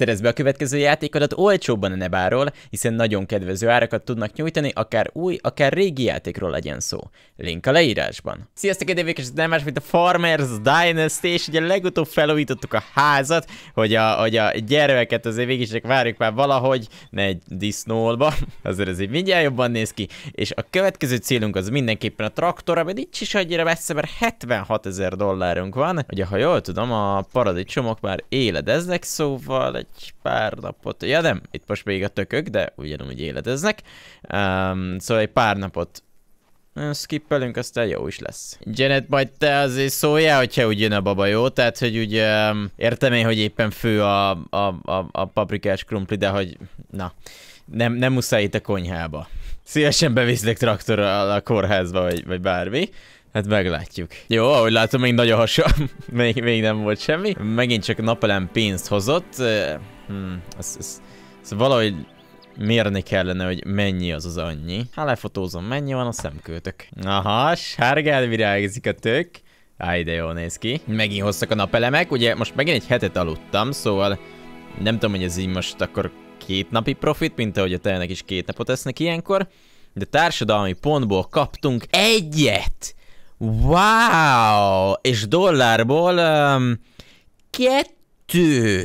Szerezd be a következő játékodat olcsóbban a Nebáról, hiszen nagyon kedvező árakat tudnak nyújtani, akár új, akár régi játékról legyen szó. Link a leírásban. Sziasztok, edévék, és nem más, mint a Farmers Dynasty, és ugye legutóbb felújítottuk a házat, hogy a, hogy a gyermeket azért végig is várjuk már valahogy, ne egy disznólba, azért ez így mindjárt jobban néz ki, és a következő célunk az mindenképpen a traktor, ami itt is annyira messze, mert 76 ezer dollárunk van, ugye ha jól tudom, a paradicsomok már éledeznek, szóval egy egy pár napot, ja nem, itt most még a tökök, de ugyanúgy életeznek. Um, szóval egy pár napot skippelünk, aztán jó is lesz. Janet, majd te azért szóljál, hogyha úgy jön a baba, jó? Tehát, hogy úgy um, értem én, hogy éppen fő a, a, a, a paprikás krumpli, de hogy na, nem, nem muszáj itt a konyhába. Szívesen bevizlek traktorral a kórházba, vagy, vagy bármi. Hát meglátjuk. Jó, ahogy látom, még nagy a hasa. még, még nem volt semmi. Megint csak napelem pénzt hozott. Hmm, ez, ez, ez valahogy mérni kellene, hogy mennyi az az annyi. Hát lefotózom, mennyi van a szemkötök. Aha, sárgán virágzik a tök. Áj, de jól néz ki. Megint hoztak a napelemek, ugye most megint egy hetet aludtam, szóval nem tudom, hogy ez így most akkor két napi profit, mint ahogy a tejnek is két napot esznek ilyenkor, de társadalmi pontból kaptunk egyet! Wow! És dollárból um, kettő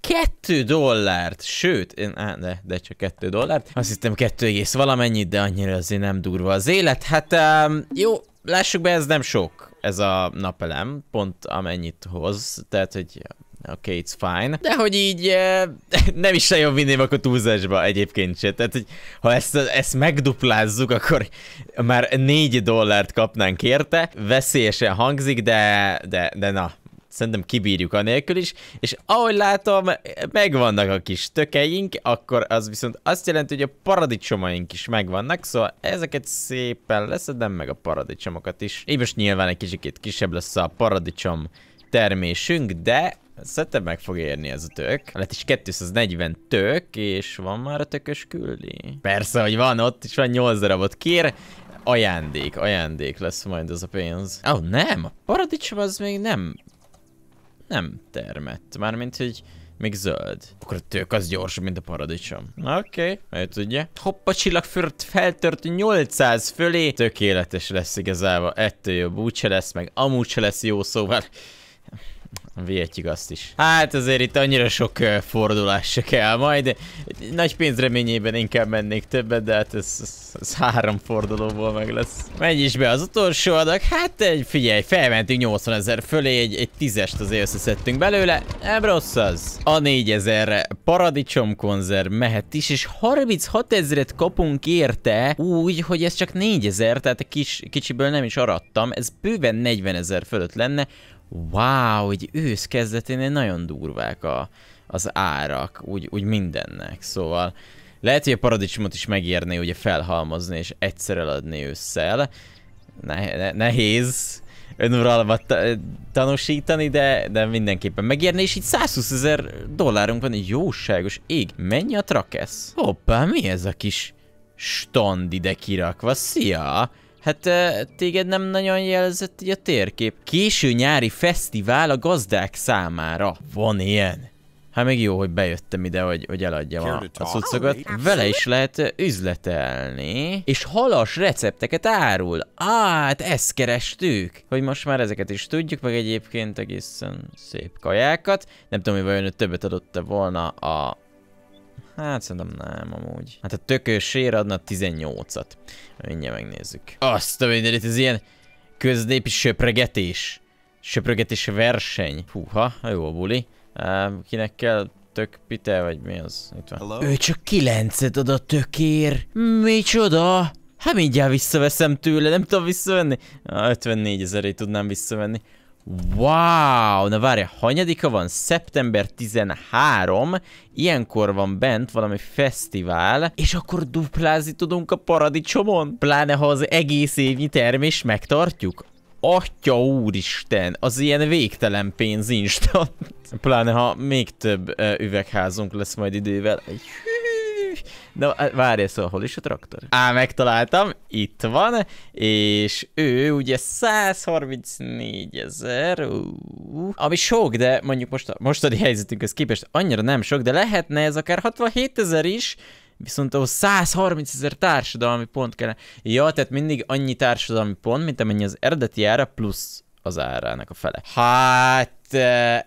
kettő dollárt, sőt, én, á, de, de csak kettő dollárt. Azt hittem kettő egész valamennyit, de annyira azért nem durva az élet. Hát um, jó, lássuk be, ez nem sok, ez a napelem, pont amennyit hoz, tehát hogy Oké, okay, it's fine. De hogy így eh, nem is jobb vinném akkor túlzásba egyébként se. Tehát, hogy ha ezt, ezt megduplázzuk, akkor már 4 dollárt kapnánk érte. Veszélyesen hangzik, de, de, de na, szerintem kibírjuk anélkül is, és ahogy látom, megvannak a kis tökeink, akkor az viszont azt jelenti, hogy a paradicsomaink is megvannak, szóval ezeket szépen leszedem meg a paradicsomokat is. Így most nyilván egy kicsit kisebb lesz a paradicsom termésünk, de Szerintem meg fog érni ez a tök. Lett is 240 tök, és van már a tökös küldi? Persze, hogy van, ott is van 8 darabot. Kér, ajándék, ajándék lesz majd az a pénz. Ó, oh, nem, a paradicsom az még nem... Nem termett. Mármint, hogy még zöld. Akkor a tök az gyorsabb, mint a paradicsom. Oké, okay, ő tudja. Hoppa csillagfört feltört 800 fölé. Tökéletes lesz igazából. Ettől jobb úgyse lesz, meg amúgy lesz jó, szóval Vihetjük azt is. Hát azért itt annyira sok fordulás se kell majd. Nagy pénzreményében inkább mennék többet, de hát ez, ez, ez három fordulóból meg lesz. Megy is be az utolsó adag. Hát egy, figyelj, felmentünk 80 ezer fölé, egy, egy tízest azért összeszedtünk belőle. Nem rossz az. A 4 ezerre paradicsom konzerv mehet is, és 36 ezeret kapunk érte úgy, hogy ez csak 4 ezer, tehát a kis, kicsiből nem is arattam. Ez bőven 40 ezer fölött lenne, wow, így ősz kezdetén nagyon durvák a, az árak, úgy, úgy mindennek, szóval lehet, hogy a paradicsomot is megérné ugye felhalmozni és egyszer eladni ősszel, ne, ne, nehéz önuralmat tanúsítani, de, de mindenképpen megérné és így 120 ezer dollárunk van, egy jóságos ég, mennyi a trakesz? Hoppá, mi ez a kis stand ide kirakva, szia! Hát téged nem nagyon jelzett így a térkép. Késő nyári fesztivál a gazdák számára. Van ilyen. Hát még jó, hogy bejöttem ide, hogy, hogy eladjam a, a cuccokat. Vele is lehet üzletelni, és halas recepteket árul. Á, hát ezt kerestük. Hogy most már ezeket is tudjuk, meg egyébként egészen szép kajákat. Nem tudom, hogy vajon többet adott-e volna a Hát szerintem nem amúgy. Hát a tökösér adna 18-at. Mindjárt megnézzük. Azt a mindenit, ez ilyen köznépi söpregetés. Söpregetés verseny. Húha, jó a buli. kinek kell tök pite, vagy mi az? Itt van. Hello? Ő csak kilencet ad a tökér. Micsoda? Hát mindjárt visszaveszem tőle, nem tudom visszavenni. 54 ezerét tudnám visszavenni. Wow, na várj, hanyadika van? Szeptember 13, ilyenkor van bent valami fesztivál, és akkor duplázni tudunk a paradicsomon? Pláne, ha az egész évnyi termés megtartjuk? Atya úristen, az ilyen végtelen pénz instant. Pláne, ha még több üvegházunk lesz majd idővel. Hű. De várj, szóval hol is a traktor? Á, megtaláltam, itt van, és ő ugye 134 ezer, ami sok, de mondjuk most a mostani helyzetünkhöz képest annyira nem sok, de lehetne ez akár 67 ezer is, viszont ahhoz 130 ezer társadalmi pont kellene. Ja, tehát mindig annyi társadalmi pont, mint amennyi az eredeti ára, plusz az árának a fele. Hát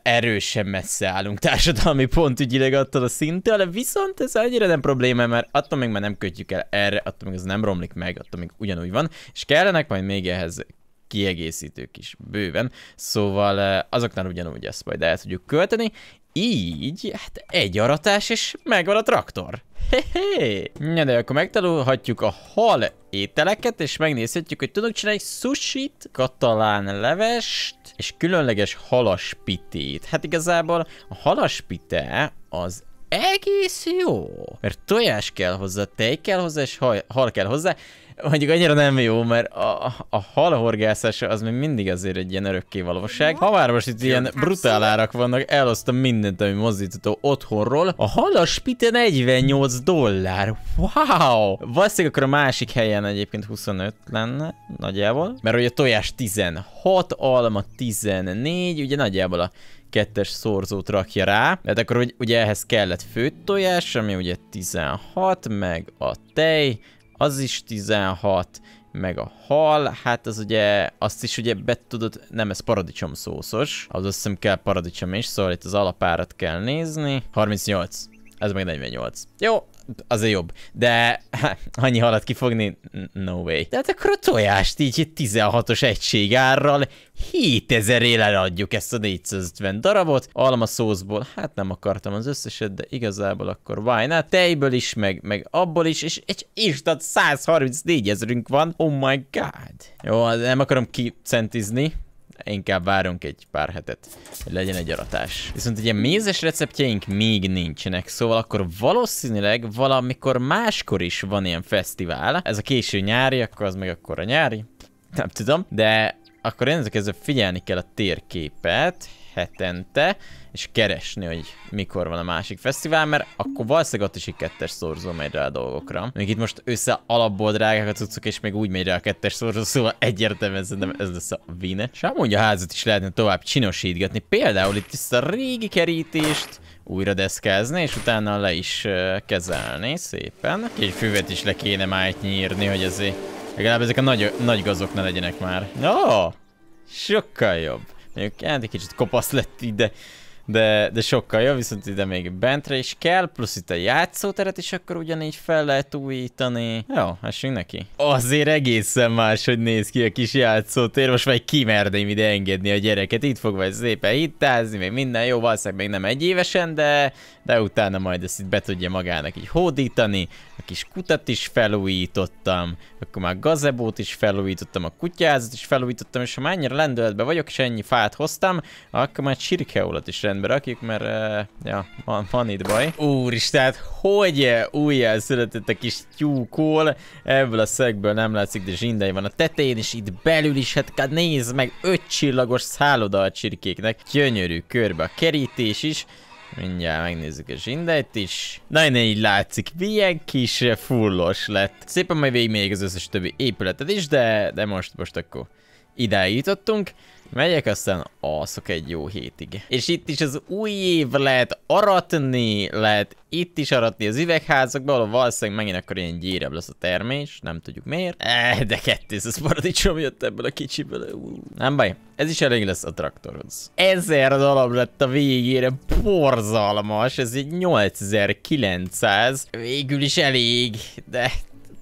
erősen messze állunk társadalmi pontügyileg attól a szintől, de viszont ez annyira nem probléma, mert attól még már nem kötjük el erre, attól még ez nem romlik meg, attól még ugyanúgy van, és kellenek majd még ehhez kiegészítők is bőven, szóval azoknál ugyanúgy ezt majd el tudjuk költeni, így, hát egy aratás és megvan a traktor. Hehe. Na de akkor megtanulhatjuk a hal ételeket, és megnézhetjük, hogy tudunk csinálni sushit, katalán levest, és különleges halaspitét. Hát igazából a halaspite az egész jó, mert tojás kell hozzá, tej kell hozzá, és hal kell hozzá, mondjuk annyira nem jó, mert a, a halhorgászás az még mindig azért egy ilyen örökké valóság. Ha most itt ilyen brutál árak vannak, Elosztom mindent, ami mozdítható otthonról. A halas pite 48 dollár. Wow! Valószínűleg akkor a másik helyen egyébként 25 lenne, nagyjából. Mert ugye tojás 16, alma 14, ugye nagyjából a kettes szorzót rakja rá. Mert hát akkor ugye ehhez kellett főtt tojás, ami ugye 16, meg a tej, az is 16, meg a hal, hát az ugye, azt is ugye be tudod, nem ez paradicsom szószos, az azt hiszem kell paradicsom is, szóval itt az alapárat kell nézni, 38, ez meg 48. Jó, azért jobb. De ha, annyi halat kifogni, no way. De hát akkor a tojást így 16-os egység árral 7000 élen adjuk ezt a 450 darabot. Alma szószból, hát nem akartam az összeset, de igazából akkor why not? Tejből is, meg, meg abból is, és egy istat 134 ezerünk van. Oh my god. Jó, nem akarom kicentizni, inkább várunk egy pár hetet, hogy legyen egy aratás. Viszont ugye mézes receptjeink még nincsenek, szóval akkor valószínűleg valamikor máskor is van ilyen fesztivál. Ez a késő nyári, akkor az meg akkor a nyári. Nem tudom, de akkor én ezek ezzel figyelni kell a térképet, hetente, és keresni, hogy mikor van a másik fesztivál, mert akkor valószínűleg ott is egy kettes szorzó megy rá a dolgokra. Még itt most össze alapból drágák a cuccok, és még úgy megy rá a kettes szorzó, szóval egyértelműen szerintem ez lesz a vine. És amúgy a házat is lehetne tovább csinosítgatni, például itt ezt a régi kerítést, újra deszkázni, és utána le is uh, kezelni szépen. Egy füvet is le kéne májt nyírni, hogy azért legalább ezek a nagy, nagy gazok ne legyenek már. Ó, oh, sokkal jobb. Mondjuk, hát egy kicsit kopasz lett ide de, de sokkal jobb, viszont ide még bentre is kell, plusz itt a játszóteret is akkor ugyanígy fel lehet újítani. Jó, hessünk neki. Azért egészen hogy néz ki a kis játszótér, most vagy kimerdém ide engedni a gyereket, itt fog vagy szépen hittázni, még minden jó, valószínűleg még nem egy évesen, de, de utána majd ezt itt be tudja magának így hódítani. A kis kutat is felújítottam, akkor már gazebót is felújítottam, a kutyázat is felújítottam, és ha már annyira lendületben vagyok, és ennyi fát hoztam, akkor már csirkeulat is rendben rendbe rakjuk, mert uh, ja, van, van itt baj. Úristen, hát hogy újjel született a kis tyúkól? Ebből a szegből nem látszik, de zsindely van a tetején, és itt belül is, hát nézd meg, öt csillagos szálloda a csirkéknek. Gyönyörű körbe a kerítés is. Mindjárt megnézzük a zsindejt is. Nagyon így látszik, milyen kis fullos lett. Szépen majd végig még az összes többi épületet is, de, de most, most akkor ide jutottunk, megyek aztán alszok egy jó hétig. És itt is az új év lehet aratni, lehet itt is aratni az üvegházakba, ahol valószínűleg megint akkor ilyen gyérebb lesz a termés, nem tudjuk miért. Eh, de az paradicsom jött ebből a kicsiből. nem baj, ez is elég lesz a traktorhoz. Ezer darab lett a végére, borzalmas, ez egy 8900, végül is elég, de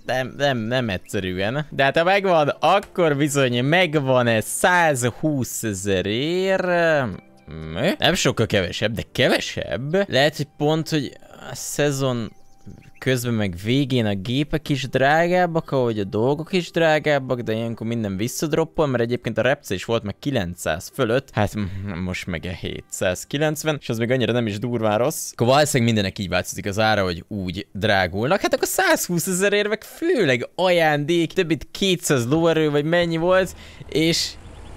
nem, nem, nem egyszerűen. De hát ha megvan, akkor bizony megvan ez 120 ezer ér. Nem sokkal kevesebb, de kevesebb. Lehet, hogy pont, hogy a szezon közben meg végén a gépek is drágábbak, ahogy a dolgok is drágábbak, de ilyenkor minden visszadroppol, mert egyébként a repce is volt meg 900 fölött, hát most meg a 790, és az még annyira nem is durván rossz. Akkor valószínűleg mindenek így változik az ára, hogy úgy drágulnak, hát akkor 120 ezer érvek, főleg ajándék, több mint 200 lóerő, vagy mennyi volt, és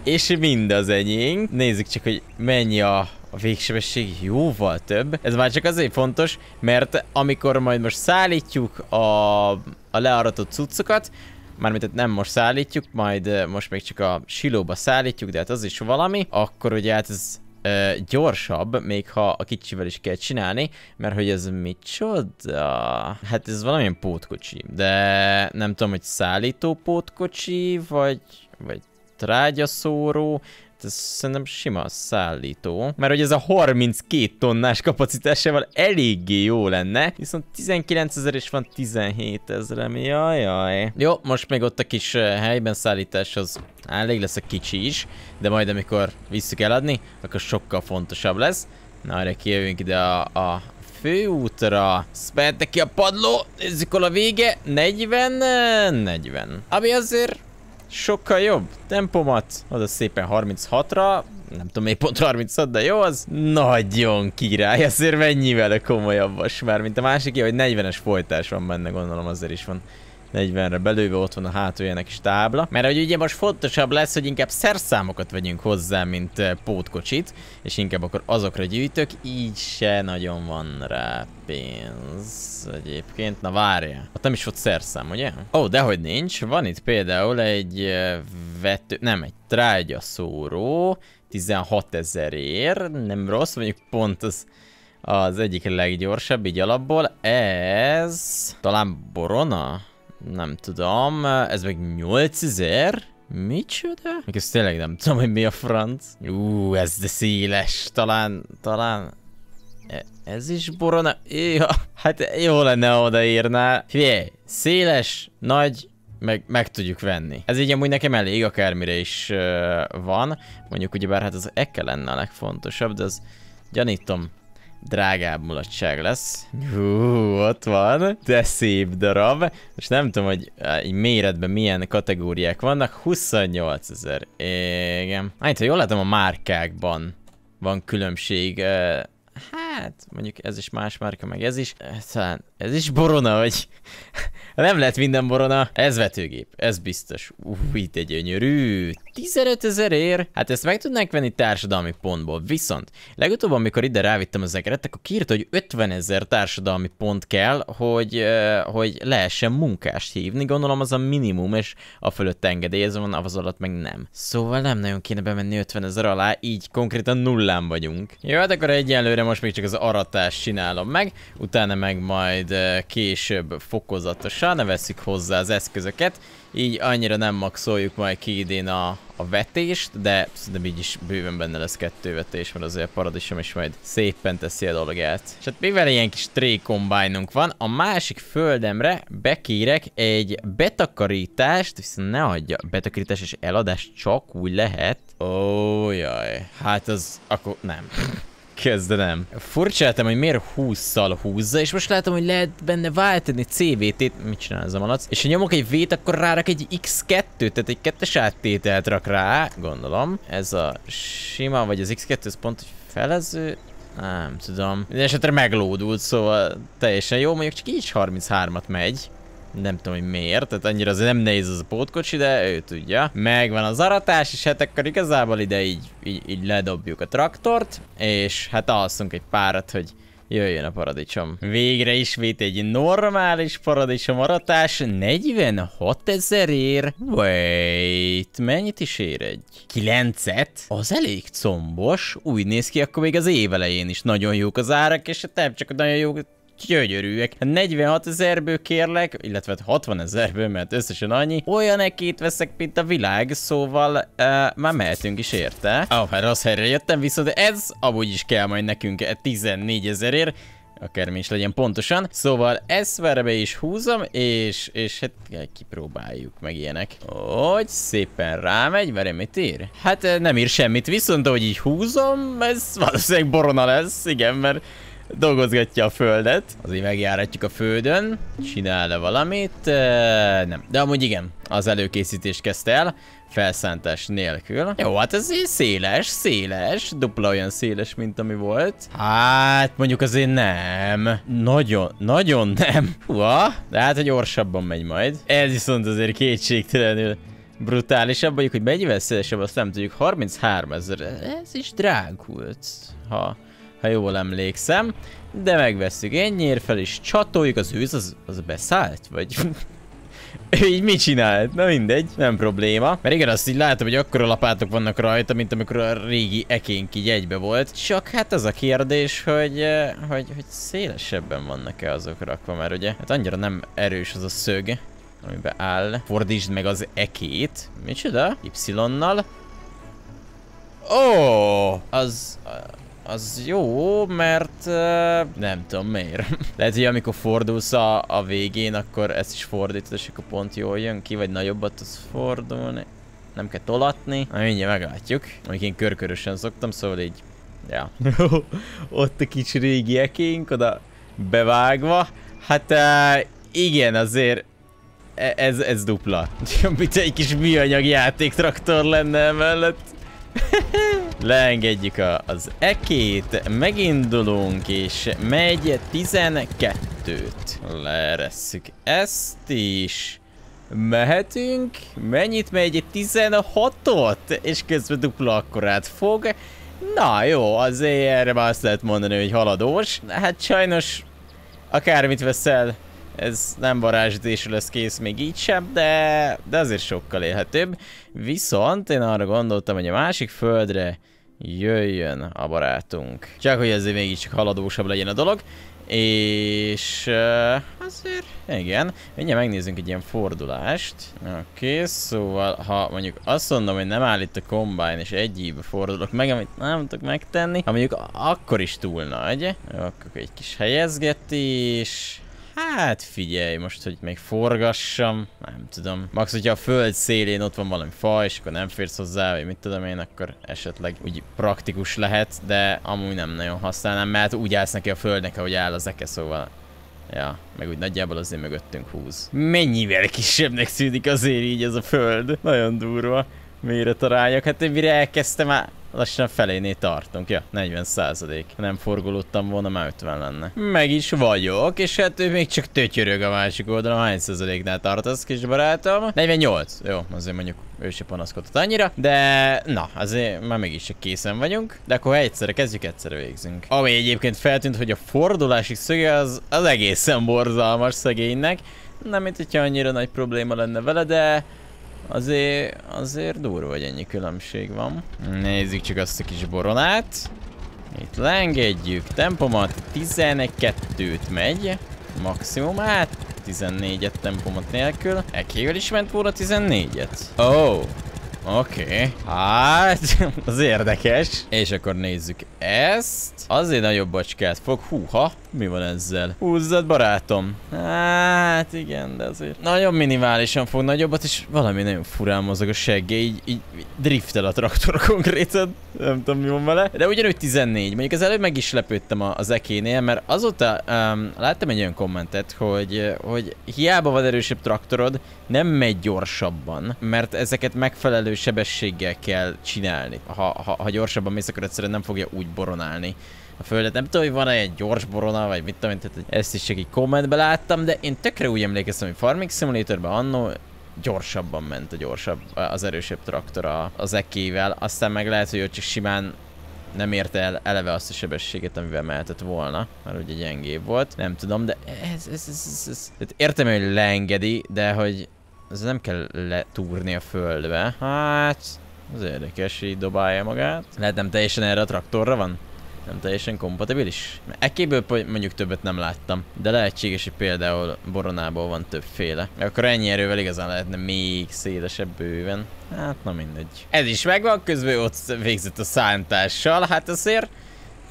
és mind az enyénk. Nézzük csak, hogy mennyi a a végsebesség jóval több. Ez már csak azért fontos, mert amikor majd most szállítjuk a, a learatott cuccokat, mármint nem most szállítjuk, majd most még csak a silóba szállítjuk, de hát az is valami, akkor ugye hát ez ö, gyorsabb, még ha a kicsivel is kell csinálni, mert hogy ez micsoda? Hát ez valamilyen pótkocsi, de nem tudom, hogy szállító pótkocsi, vagy, vagy trágyaszóró, Hát ez szerintem sima szállító. Mert hogy ez a 32 tonnás kapacitásával eléggé jó lenne, viszont 19 ezer és van 17 ezerem, jaj. Jó, most még ott a kis eh, helyben szállítás az elég lesz a kicsi is, de majd amikor visszük eladni, akkor sokkal fontosabb lesz. Na, erre kijövünk ide a, a főútra. Szpelte ki a padló, nézzük hol a vége, 40, 40. Eh, Ami azért sokkal jobb. Tempomat, az a szépen 36-ra, nem tudom, még pont 36, de jó, az nagyon király, azért mennyivel komolyabbas már, mint a másik, hogy 40-es folytás van benne, gondolom azért is van. 40-re belőve ott van a hátuljának is tábla. Mert hogy ugye most fontosabb lesz, hogy inkább szerszámokat vegyünk hozzá, mint eh, pótkocsit, és inkább akkor azokra gyűjtök, így se nagyon van rá pénz egyébként. Na várja. Ott nem is volt szerszám, ugye? Ó, oh, dehogy nincs. Van itt például egy eh, vető, nem, egy trágyaszóró, 16 ér, nem rossz, mondjuk pont az az egyik leggyorsabb, így alapból. Ez talán Borona? Nem tudom, ez meg 8000? Micsoda? Még ezt tényleg nem tudom, hogy mi a franc. Ú, ez de széles. Talán, talán... E, ez is borona... Ja, hát jó lenne, ha odaírná. Figyelj, széles, nagy, meg, meg tudjuk venni. Ez így amúgy nekem elég, akármire is uh, van. Mondjuk ugyebár hát az ekkel lenne a legfontosabb, de az gyanítom drágább mulatság lesz. Hú, ott van, de szép darab. Most nem tudom, hogy egy méretben milyen kategóriák vannak. 28 ezer. Igen. Hát, ha jól látom, a márkákban van különbség. Hát, hát mondjuk ez is más márka, meg ez is, Szóval ez is borona, vagy nem lehet minden borona. Ez vetőgép, ez biztos. Új, de gyönyörű. 15 ezer ér. Hát ezt meg tudnánk venni társadalmi pontból. Viszont legutóbb, amikor ide rávittem az egeret, akkor kiírta, hogy 50 ezer társadalmi pont kell, hogy, eh, hogy lehessen munkást hívni. Gondolom az a minimum, és a fölött engedélyezve van, az alatt meg nem. Szóval nem nagyon kéne bemenni 50 ezer alá, így konkrétan nullán vagyunk. Jó, hát akkor egyenlőre most még csak az az aratást csinálom meg, utána meg majd később fokozatosan veszik hozzá az eszközöket, így annyira nem maxoljuk majd ki idén a, a vetést, de szerintem így is bőven benne lesz kettő vetés, mert azért a paradicsom is majd szépen teszi a dolgát. És hát mivel ilyen kis tré kombájnunk van, a másik földemre bekérek egy betakarítást, viszont ne adja, betakarítás és eladás csak úgy lehet. Ó, jaj, hát az, akkor nem elkezdenem. Furcsáltam, hogy miért 20 húzza, és most látom, hogy lehet benne váltani CVT-t. Mit csinál ez a malac? És ha nyomok egy V-t, akkor rárak egy X2, t tehát egy kettes áttételt rak rá, gondolom. Ez a sima, vagy az X2, ez pont felező. Nem tudom. Mindenesetre meglódult, szóval teljesen jó. Mondjuk csak így 33-at megy. Nem tudom, hogy miért, tehát annyira az nem nehéz az a pótkocsi, de ő tudja. Megvan az aratás, és hát akkor igazából ide így, így, így ledobjuk a traktort, és hát alszunk egy párat, hogy jöjjön a paradicsom. Végre ismét egy normális paradicsom aratás, 46 ér. Wait, mennyit is ér egy? 9-et? Az elég combos, úgy néz ki, akkor még az évelején is nagyon jók az árak, és hát nem csak nagyon jók, gyönyörűek. 46 ezerből kérlek, illetve 60 hát ezerből, mert összesen annyi. Olyan ekét veszek, mint a világ, szóval uh, már mehetünk is érte. Ó, oh, hát már rossz helyre jöttem, viszont ez amúgy is kell majd nekünk 14 e ezerért akármi is legyen pontosan. Szóval ezt verbe is húzom, és, és hát kipróbáljuk meg ilyenek. Hogy szépen rámegy, verem mit ír? Hát eh, nem ír semmit, viszont ahogy így húzom, ez valószínűleg borona lesz, igen, mert dolgozgatja a földet. Azért megjáratjuk a földön, csinál-e valamit, nem. De amúgy igen, az előkészítés kezdte el, felszántás nélkül. Jó, hát ez így széles, széles, dupla olyan széles, mint ami volt. Hát, mondjuk azért nem. Nagyon, nagyon nem. Húha, de hát, hogy orsabban megy majd. Ez viszont azért kétségtelenül brutálisabb, mondjuk, hogy mennyivel szélesebb, azt nem tudjuk, 33 ezer, ez is drágult, ha ha jól emlékszem. De megveszük ennyiért fel, és csatoljuk. Az őz az, az beszállt? Vagy... ő így mit csinált? Na mindegy, nem probléma. Mert igen, azt így látom, hogy akkora lapátok vannak rajta, mint amikor a régi ekénk így egybe volt. Csak hát az a kérdés, hogy, eh, hogy, hogy szélesebben vannak-e azok rakva, mert ugye hát annyira nem erős az a szög, amiben áll. Fordítsd meg az ekét. Micsoda? Y-nal. Ó, oh, az, az jó, mert uh, nem tudom miért. Lehet, hogy amikor fordulsz a, a végén, akkor ezt is fordítod, és akkor pont jól jön ki, vagy nagyobbat tudsz fordulni. Nem kell tolatni. Na, mindjárt meglátjuk. Amik én körkörösen szoktam, szóval így... Ja. Ott a kicsi régi ekénk, oda bevágva. Hát uh, igen, azért e, ez, ez dupla. Mint egy kis műanyag játék traktor lenne mellett. Leengedjük a, az ekét, megindulunk, és megy 12-t. Leeresszük ezt is. Mehetünk? Mennyit megy? 16-ot? És közben dupla akkorát fog. Na jó, azért erre már azt lehet mondani, hogy haladós. Hát sajnos akármit veszel, ez nem varázsdésű lesz kész még így sem, de, de azért sokkal élhetőbb. Viszont én arra gondoltam, hogy a másik földre jöjjön a barátunk. Csak hogy ezért mégiscsak haladósabb legyen a dolog. És uh, azért, igen, mindjárt megnézzünk egy ilyen fordulást. Oké, okay, szóval ha mondjuk azt mondom, hogy nem állít a kombájn és egyéb fordulok meg, amit nem tudok megtenni, ha mondjuk akkor is túl nagy. Akkor egy kis helyezgetés. Hát figyelj, most, hogy még forgassam, nem tudom. Max, hogyha a föld szélén ott van valami fa, és akkor nem férsz hozzá, vagy mit tudom én, akkor esetleg úgy praktikus lehet, de amúgy nem nagyon használnám, mert úgy állsz neki a földnek, ahogy áll az eke, szóval Ja, meg úgy nagyjából azért mögöttünk húz. Mennyivel kisebbnek szűnik azért így ez a föld. Nagyon durva méretarányok. Hát én mire elkezdtem már Lassan felénél tartunk. Ja, 40 százalék. Nem forgolódtam volna, már 50 lenne. Meg is vagyok, és hát ő még csak tötyörög a másik oldalon. Hány százaléknál tartasz, kis barátom? 48. Jó, azért mondjuk ő se panaszkodott annyira, de na, azért már mégis csak készen vagyunk, de akkor egyszerre kezdjük, egyszerre végzünk. Ami egyébként feltűnt, hogy a fordulási szöge az, az egészen borzalmas szegénynek, nem mint hogyha annyira nagy probléma lenne vele, de Azért, azért durva, hogy ennyi különbség van. Nézzük csak azt a kis boronát. Itt leengedjük. Tempomat 12-t megy. Maximumát 14-et tempomat nélkül. Ekével is ment volna 14-et. Oh. Oké, okay. hát az érdekes. És akkor nézzük ezt. Azért nagyobb bacskát fog. Húha, mi van ezzel? Húzzad, barátom. Hát igen, de azért. Nagyon minimálisan fog nagyobbat, és valami nagyon furán mozog a segge, így, így, driftel a traktor konkrétan. Nem tudom, mi van vele. De ugyanúgy 14. Mondjuk az előbb meg is lepődtem az ekénél, mert azóta um, láttam egy olyan kommentet, hogy, hogy hiába van erősebb traktorod, nem megy gyorsabban, mert ezeket megfelelő sebességgel kell csinálni. Ha, ha, ha gyorsabban mész, akkor egyszerűen nem fogja úgy boronálni a földet. Nem tudom, hogy van-e egy gyors borona, vagy mit tudom, tehát ezt is csak egy kommentbe láttam, de én tökre úgy emlékeztem, hogy Farming Simulatorban annó gyorsabban ment a gyorsabb, az erősebb traktor az ekével, aztán meg lehet, hogy ő csak simán nem érte el eleve azt a sebességet, amivel mehetett volna, mert ugye gyengébb volt, nem tudom, de ez, ez, ez, ez, ez. értem, hogy leengedi, de hogy ez nem kell letúrni a földbe, hát az érdekes, így dobálja magát. Lehet nem teljesen erre a traktorra van? nem teljesen kompatibilis. Ekéből mondjuk többet nem láttam, de lehetséges, hogy például boronából van többféle. Akkor ennyi erővel igazán lehetne még szélesebb bőven. Hát na mindegy. Ez is megvan, közben ott végzett a szántással, hát azért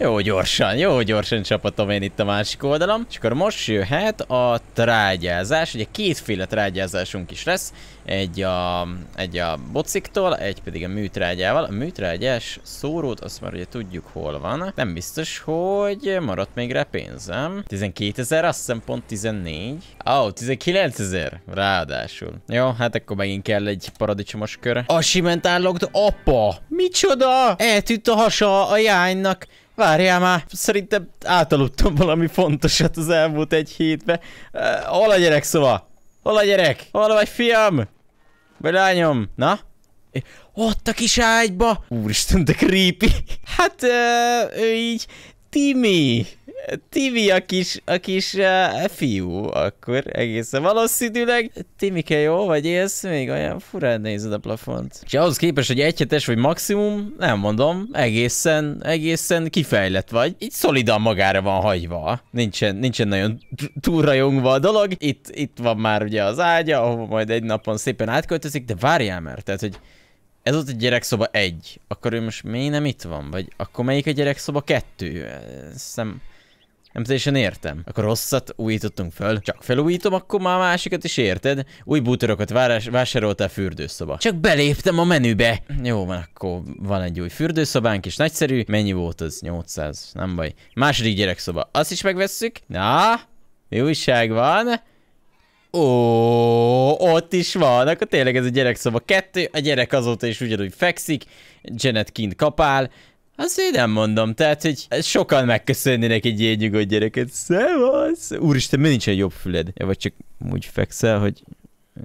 jó gyorsan, jó gyorsan csapatom én itt a másik oldalam, És akkor most jöhet a trágyázás. Ugye kétféle trágyázásunk is lesz. Egy a, egy a bociktól, egy pedig a műtrágyával. A műtrágyás szórót azt már ugye tudjuk hol van. Nem biztos, hogy maradt még rá pénzem. 12 ezer, azt hiszem pont 14. Ó, oh, 19 ezer ráadásul. Jó, hát akkor megint kell egy paradicsomos kör. A simentállogd apa! Micsoda? Eltűnt a hasa a jánynak. Várjál már, szerintem átaludtam valami fontosat az elmúlt egy hétbe. Uh, hol a gyerek szóval? Hol a gyerek? Hol vagy fiam? Vagy lányom? Na? É, ott a kis ágyba! Úristen, de creepy! Hát, uh, ő így Timi! Timi a kis, a kis uh, fiú, akkor egészen valószínűleg. Timike, jó? Vagy élsz? Még olyan furán nézed a plafont. És ahhoz képest, hogy egyhetes vagy maximum, nem mondom, egészen, egészen kifejlett vagy. Így szolidan magára van hagyva. Nincsen, nincsen nagyon túlrajongva a dolog. Itt, itt van már ugye az ágya, ahova majd egy napon szépen átköltözik, de várjál már, tehát hogy ez ott a gyerekszoba egy. Akkor ő most miért nem itt van? Vagy akkor melyik a gyerekszoba kettő? Szem... nem... teljesen értem. Akkor rosszat újítottunk föl. Csak felújítom, akkor már másikat is érted. Új bútorokat vásároltál vásároltál fürdőszoba. Csak beléptem a menübe. Jó van, akkor van egy új fürdőszobánk is. Nagyszerű. Mennyi volt az? 800. Nem baj. Második gyerekszoba. Azt is megvesszük. Na? Mi újság van? Ó, ott is van, akkor tényleg ez a gyerekszoba kettő, a gyerek azóta is ugyanúgy fekszik, Janet kint kapál, azt én nem mondom, tehát, hogy sokan megköszönnének egy ilyen nyugodt gyereket. Szevasz! Úristen, mi nincsen jobb füled? Ja, vagy csak úgy fekszel, hogy...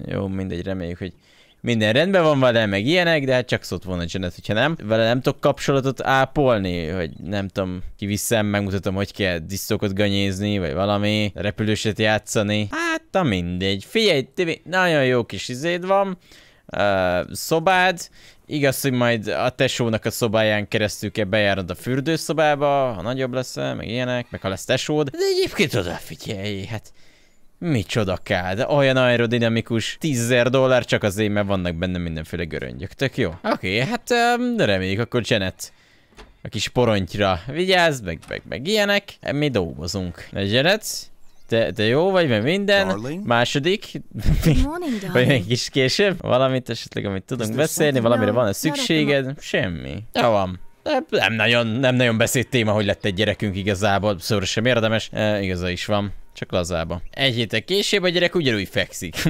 Jó, mindegy, reméljük, hogy minden rendben van vele, meg ilyenek, de hát csak szólt volna Janet, hogyha nem. Vele nem tudok kapcsolatot ápolni, hogy nem tudom, kiviszem, megmutatom, hogy kell disztokot ganyézni, vagy valami, repülőset játszani. Hát Na mindegy. Figyelj, Tibi, nagyon jó kis izéd van, uh, szobád. Igaz, hogy majd a tesónak a szobáján keresztül kell bejárnod a fürdőszobába, ha nagyobb leszel, meg ilyenek, meg ha lesz tesód. De egyébként odafigyelj, hát micsoda kád, olyan aerodinamikus, 10 dollár csak azért, mert vannak benne mindenféle göröngyök, tök jó. Oké, okay, hát um, reméljük akkor Janet a kis porontyra vigyázz, meg, meg, meg ilyenek. Mi dolgozunk. Janet, te, te jó vagy, mert minden. Darling? Második, vagy még kis később. Valamit esetleg, amit tudunk beszélni, valamire van-e szükséged? Semmi. Ja van. Nem nagyon, nem nagyon beszéd téma, hogy lett egy gyerekünk igazából, szóra sem érdemes. E, igaza is van, csak lazába. Egy héttel később a gyerek ugyanúgy fekszik.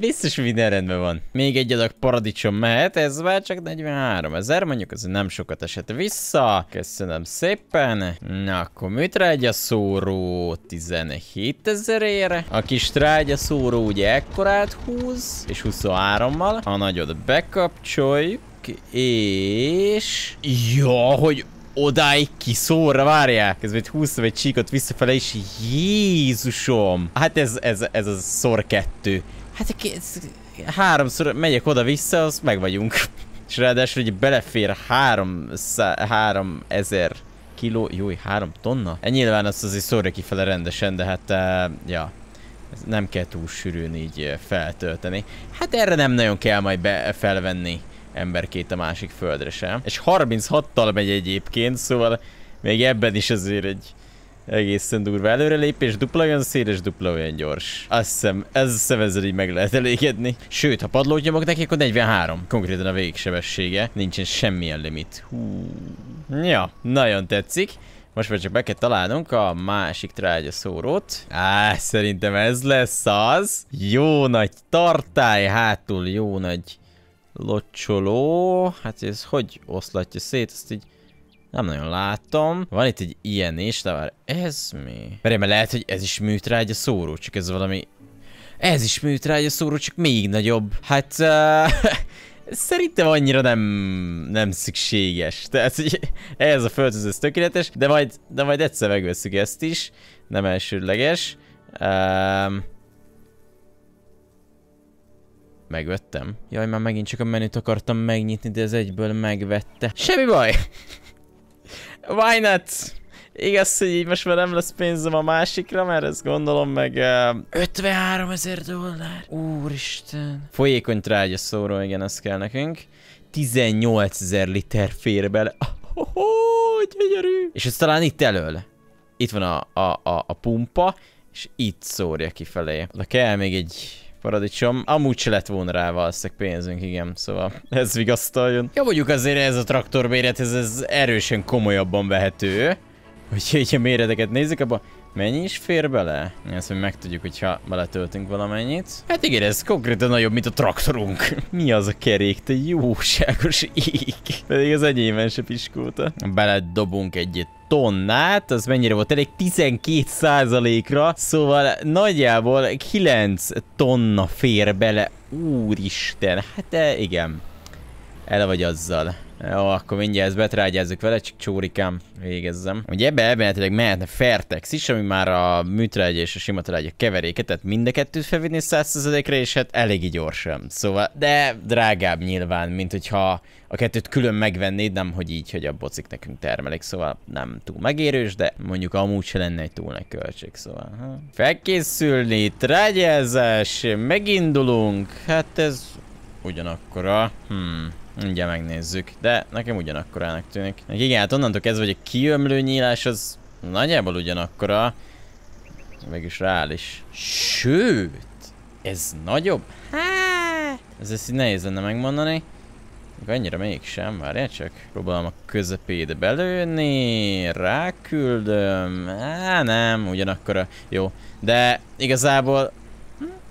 Biztos minden rendben van. Még egy adag paradicsom mehet, ez már csak 43 ezer, mondjuk ez nem sokat esett vissza. Köszönöm szépen. Na, akkor mit rágya szóró 17 ezerére. A kis trágya szóró ugye ekkorát húz, és 23-mal. A nagyot bekapcsoljuk, és... Ja, hogy odáig kiszóra, várják! Ez még húztam egy csíkot visszafele, és Jézusom! Hát ez, ez, ez a szor kettő. Hát háromszor megyek oda-vissza, az meg vagyunk. És ráadásul, hogy belefér három, szá, három ezer kiló, jó, három tonna? E nyilván azt azért szórja kifele rendesen, de hát, uh, ja. Ez nem kell túl sűrűn így e, feltölteni. Hát erre nem nagyon kell majd be felvenni emberkét a másik földre sem. És 36-tal megy egyébként, szóval még ebben is azért egy Egészen durva előrelépés, dupla olyan széles, dupla olyan gyors. Azt hiszem, ez szemezzel így meg lehet elégedni. Sőt, ha padlót nyomok neki, akkor 43. Konkrétan a végsebessége. Nincsen semmilyen limit. Hú. Ja, nagyon tetszik. Most már csak be kell találnunk a másik trágya szórót. Á, szerintem ez lesz az. Jó nagy tartály hátul, jó nagy locsoló. Hát ez hogy oszlatja szét, ezt így nem nagyon látom. Van itt egy ilyen is, de már ez mi? Mert, mert lehet, hogy ez is műtrágya szóró, csak ez valami... Ez is műtrágya szóró, csak még nagyobb. Hát... Uh... Szerintem annyira nem, nem szükséges. Tehát, hogy ez a földhöz ez tökéletes, de majd, de majd egyszer megveszük ezt is. Nem elsődleges. Uh, megvettem. Jaj, már megint csak a menüt akartam megnyitni, de ez egyből megvette. Semmi baj! Why not? Igaz, hogy így most már nem lesz pénzem a másikra, mert ezt gondolom meg... Uh, eh, 53 ezer dollár. Úristen. Folyékony trágya szóró, igen, ez kell nekünk. 18 ezer liter fér bele. Oh, oh, oh, gyönyörű. És ez talán itt elől. Itt van a, a, a, a pumpa, és itt szórja kifelé. De kell még egy paradicsom. Amúgy se lett volna rá valószínűleg pénzünk, igen, szóval ez vigasztaljon. Ja, mondjuk azért ez a traktor mérethez, ez, ez erősen komolyabban vehető. Hogyha így a méreteket nézzük, abban Mennyi is fér bele? Ezt hogy megtudjuk, hogyha beletöltünk valamennyit. Hát igen, ez konkrétan nagyobb, mint a traktorunk. Mi az a kerék, te jóságos ég? Pedig az enyémen se piskóta. Beledobunk egy tonnát, az mennyire volt elég? 12 ra szóval nagyjából 9 tonna fér bele. Úristen, hát de eh, igen. Ele vagy azzal. Jó, akkor mindjárt ezt betrágyázzuk vele, csak csórikám végezzem. Ugye ebbe elméletileg mehetne Fertex is, ami már a műtrágy és a sima trágya keveréket, tehát mind a kettőt felvinni 100%-ra, és hát eléggé gyorsan. Szóval, de drágább nyilván, mint hogyha a kettőt külön megvennéd, nem hogy így, hogy a bocik nekünk termelik, szóval nem túl megérős, de mondjuk amúgy se lenne egy túl nagy költség, szóval. Ha. Felkészülni, trágyázás, megindulunk, hát ez ugyanakkora. Hmm. Mindjárt megnézzük, de nekem ugyanakkorának tűnik. Igen, hát onnantól kezdve, hogy a kiömlő nyílás az nagyjából ugyanakkora. Mégis reális. Sőt, ez nagyobb? Hát! ez ezt így nehéz lenne megmondani. Annyira mégsem, várjál csak. Próbálom a közepét belőni, ráküldöm, á nem, ugyanakkora. Jó, de igazából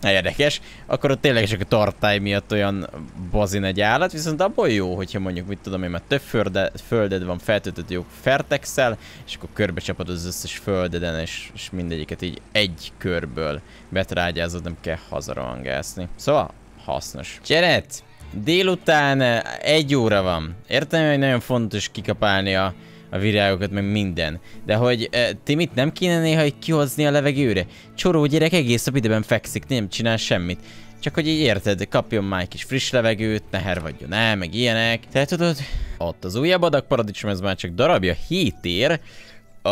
Na érdekes. Akkor ott tényleg csak a tartály miatt olyan bazin egy állat, viszont abból jó, hogyha mondjuk, mit tudom én, mert több földe, földed van feltöltött jó fertexel, és akkor körbe csapod az összes földeden, és, és mindegyiket így egy körből betrágyázod, nem kell hazarangászni. Szóval hasznos. Cseret! Délután egy óra van. Értem, hogy nagyon fontos kikapálni a a virágokat, meg minden. De hogy e, ti mit nem kéne néha így kihozni a levegőre? Csoró gyerek egész nap időben fekszik, nem csinál semmit. Csak hogy így érted, kapjon már egy kis friss levegőt, ne hervadjon el, meg ilyenek. Te tudod, ott az újabb adag paradicsom, ez már csak darabja, hét ér. Ó,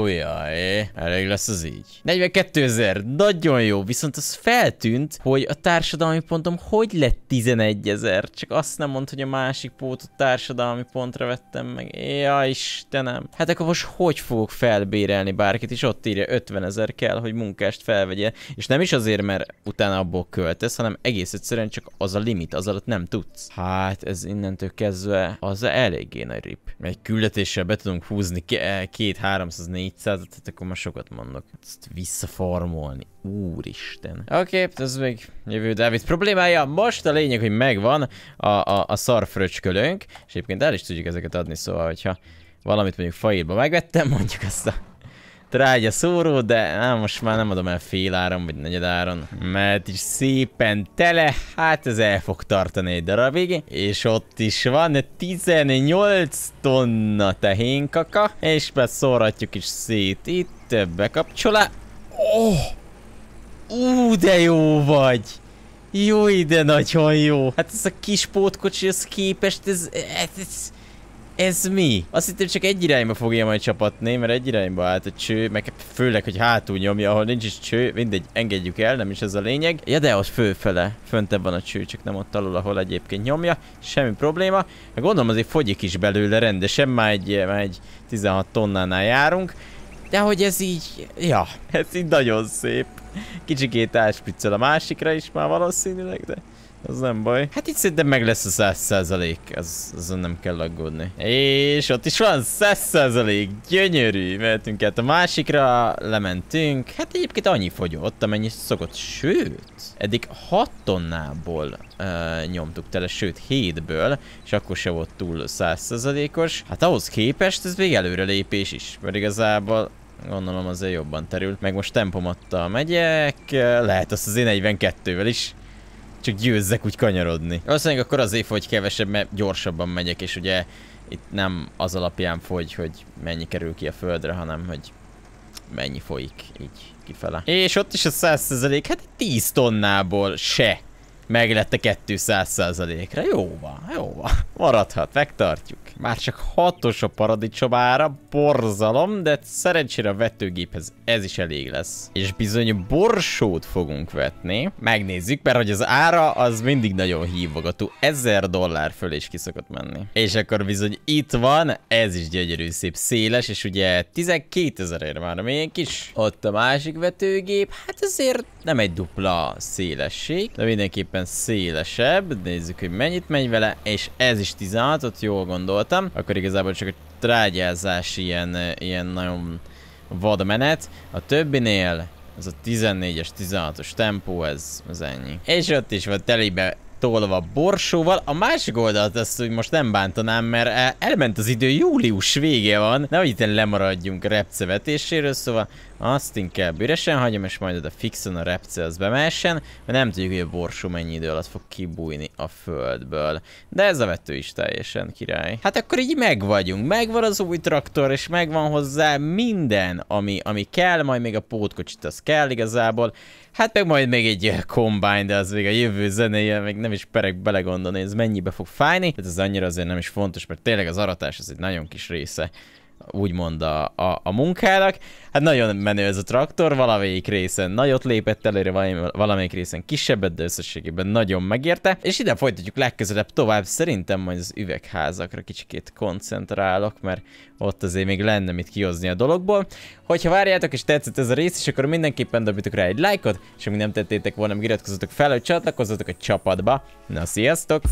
oh, jaj, elég lesz az így. 42 ezer, nagyon jó, viszont az feltűnt, hogy a társadalmi pontom hogy lett 11 ezer, csak azt nem mond, hogy a másik pótot társadalmi pontra vettem meg, ja Istenem. Hát akkor most hogy fogok felbérelni bárkit, és ott írja 50 ezer kell, hogy munkást felvegye, és nem is azért, mert utána abból költesz, hanem egész egyszerűen csak az a limit, az alatt nem tudsz. Hát ez innentől kezdve az eléggé nagy rip. Egy küldetéssel be tudunk húzni két 300-400, tehát akkor most sokat mondok. Ezt visszaformolni, Úristen. Oké, okay, ez még jövő Dávid problémája. Most a lényeg, hogy megvan a, a, a szarfröcskölőnk, és egyébként el is tudjuk ezeket adni, szóval, hogyha valamit mondjuk faírba megvettem, mondjuk azt a trágya szóró, de á, most már nem adom el fél áron, vagy negyed áron, mert is szépen tele, hát ez el fog tartani egy darabig, és ott is van 18 tonna tehénkaka, és beszóratjuk is szét itt, bekapcsolá, oh! Ú, de jó vagy! Jó ide, nagyon jó! Hát ez a kis pótkocsi, ez képest, ez, ez, ez ez mi? Azt hittem csak egy irányba fogja majd csapatni, mert egy irányba állt a cső, meg főleg, hogy hátul nyomja, ahol nincs is cső, mindegy, engedjük el, nem is ez a lényeg. Ja, de az fölfele, föntebb van a cső, csak nem ott alul, ahol egyébként nyomja, semmi probléma. Meg gondolom azért fogyik is belőle rendesen, már egy, már egy 16 tonnánál járunk. De hogy ez így, ja, ez így nagyon szép. Kicsikét áspiccel a másikra is már valószínűleg, de az nem baj. Hát itt szerintem meg lesz a 100 százalék, az, azon nem kell aggódni. És ott is van 100 százalék, gyönyörű, mehetünk át a másikra, lementünk. Hát egyébként annyi fogyott, amennyi szokott, sőt, eddig 6 tonnából uh, nyomtuk tele, sőt 7-ből, és akkor se volt túl 100 százalékos. Hát ahhoz képest ez még előrelépés is, mert igazából Gondolom azért jobban terül. Meg most tempomattal megyek, lehet azt az én 42-vel is csak győzzek úgy kanyarodni. mondjuk akkor azért fogy kevesebb, mert gyorsabban megyek, és ugye itt nem az alapján fogy, hogy mennyi kerül ki a földre, hanem hogy mennyi folyik így kifele. És ott is a 100 hát 10 tonnából se meg lett a 200%-ra. Jó van, jó van. Maradhat, megtartjuk. Már csak hatos a paradicsomára, borzalom, de szerencsére a vetőgéphez ez is elég lesz. És bizony borsót fogunk vetni. Megnézzük, mert hogy az ára az mindig nagyon hívogató. 1000 dollár föl is kiszokott menni. És akkor bizony itt van, ez is gyönyörű szép széles, és ugye 12 ezerért már még kis. Ott a másik vetőgép, hát azért nem egy dupla szélesség, de mindenképpen szépen szélesebb, nézzük, hogy mennyit megy vele, és ez is 16, ott jól gondoltam. Akkor igazából csak a trágyázás ilyen, ilyen nagyon vad menet. A többinél ez a 14-es, 16-os tempó, ez, ez ennyi. És ott is volt telibe tolva borsóval. A másik oldalt ezt úgy most nem bántanám, mert elment az idő, július vége van, nehogy itt lemaradjunk repcevetéséről, szóval azt inkább üresen hagyom, és majd a fixen a repce az bemessen, mert nem tudjuk, hogy a borsó mennyi idő alatt fog kibújni a földből. De ez a vető is teljesen király. Hát akkor így meg vagyunk, megvan az új traktor, és megvan hozzá minden, ami, ami kell, majd még a pótkocsit az kell igazából. Hát meg majd még egy combine, de az még a jövő zenéje, meg nem is perek belegondolni, ez mennyibe fog fájni. Tehát ez annyira azért nem is fontos, mert tényleg az aratás az egy nagyon kis része úgymond a, a, a munkának. Hát nagyon menő ez a traktor, valamelyik részen nagyot lépett előre, valamelyik részen kisebbet, de összességében nagyon megérte. És ide folytatjuk legközelebb tovább, szerintem majd az üvegházakra kicsikét koncentrálok, mert ott azért még lenne mit kihozni a dologból. Hogyha várjátok és tetszett ez a rész és akkor mindenképpen dobjatok rá egy lájkot, és amíg nem tettétek volna, meg iratkozzatok fel, hogy csatlakozzatok a csapatba. Na, sziasztok!